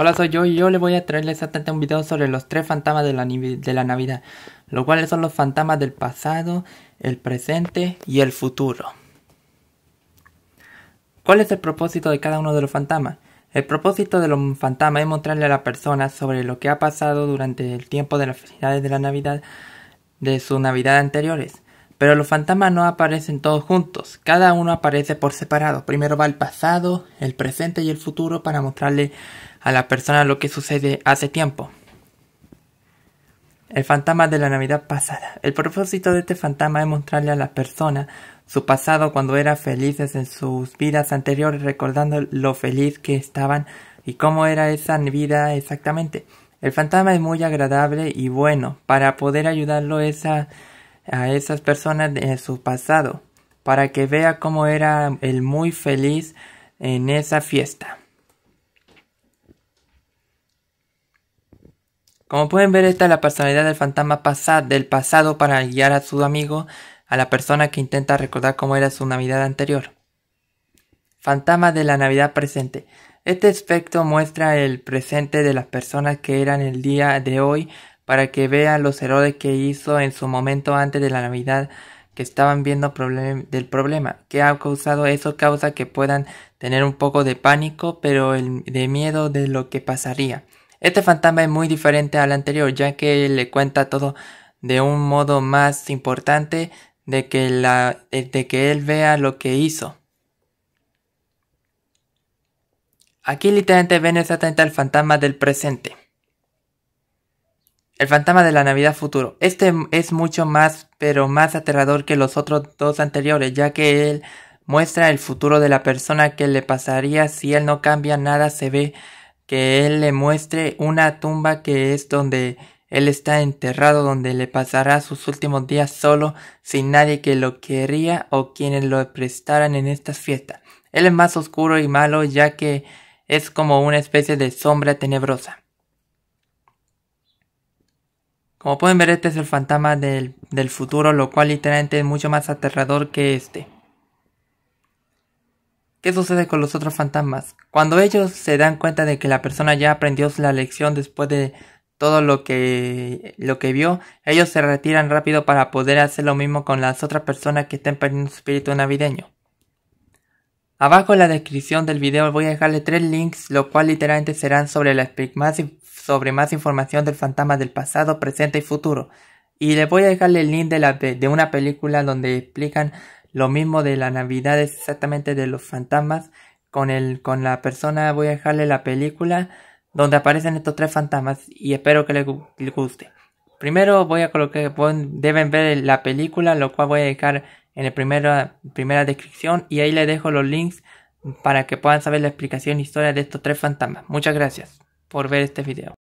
Hola, soy yo y yo le voy a traerles exactamente un video sobre los tres fantasmas de la, de la Navidad, los cuales son los fantasmas del pasado, el presente y el futuro. ¿Cuál es el propósito de cada uno de los fantasmas? El propósito de los fantasmas es mostrarle a la persona sobre lo que ha pasado durante el tiempo de las felicidades de la Navidad de su Navidad anteriores. Pero los fantasmas no aparecen todos juntos, cada uno aparece por separado. Primero va el pasado, el presente y el futuro para mostrarle a la persona lo que sucede hace tiempo. El fantasma de la Navidad pasada. El propósito de este fantasma es mostrarle a la persona. su pasado cuando era felices en sus vidas anteriores, recordando lo feliz que estaban y cómo era esa vida exactamente. El fantasma es muy agradable y bueno para poder ayudarlo a esas personas de su pasado, para que vea cómo era el muy feliz en esa fiesta. Como pueden ver, esta es la personalidad del fantasma del pasado para guiar a su amigo, a la persona que intenta recordar cómo era su Navidad anterior. Fantasma de la Navidad presente. Este aspecto muestra el presente de las personas que eran el día de hoy para que vean los errores que hizo en su momento antes de la Navidad que estaban viendo del problema que ha causado eso causa que puedan tener un poco de pánico pero el de miedo de lo que pasaría este fantasma es muy diferente al anterior, ya que le cuenta todo de un modo más importante de que, la, eh, de que él vea lo que hizo. Aquí literalmente ven exactamente al fantasma del presente. El fantasma de la Navidad futuro. Este es mucho más, pero más aterrador que los otros dos anteriores, ya que él muestra el futuro de la persona que le pasaría si él no cambia nada, se ve que él le muestre una tumba que es donde él está enterrado, donde le pasará sus últimos días solo, sin nadie que lo quería o quienes lo prestaran en estas fiestas. Él es más oscuro y malo ya que es como una especie de sombra tenebrosa. Como pueden ver, este es el fantasma del, del futuro, lo cual literalmente es mucho más aterrador que este. ¿Qué sucede con los otros fantasmas? Cuando ellos se dan cuenta de que la persona ya aprendió la lección después de todo lo que, lo que vio, ellos se retiran rápido para poder hacer lo mismo con las otras personas que estén perdiendo su espíritu navideño. Abajo en la descripción del video voy a dejarle tres links, lo cual literalmente serán sobre, la, más, sobre más información del fantasma del pasado, presente y futuro. Y les voy a dejarle el link de una película donde explican lo mismo de la Navidad es exactamente de los fantasmas. Con, el, con la persona voy a dejarle la película donde aparecen estos tres fantasmas y espero que les, guste. Primero voy a colocar, deben ver la película, lo cual voy a dejar en la primera, primera descripción y ahí les dejo los links para que puedan saber la explicación e historia de estos tres fantasmas. Muchas gracias por ver este video.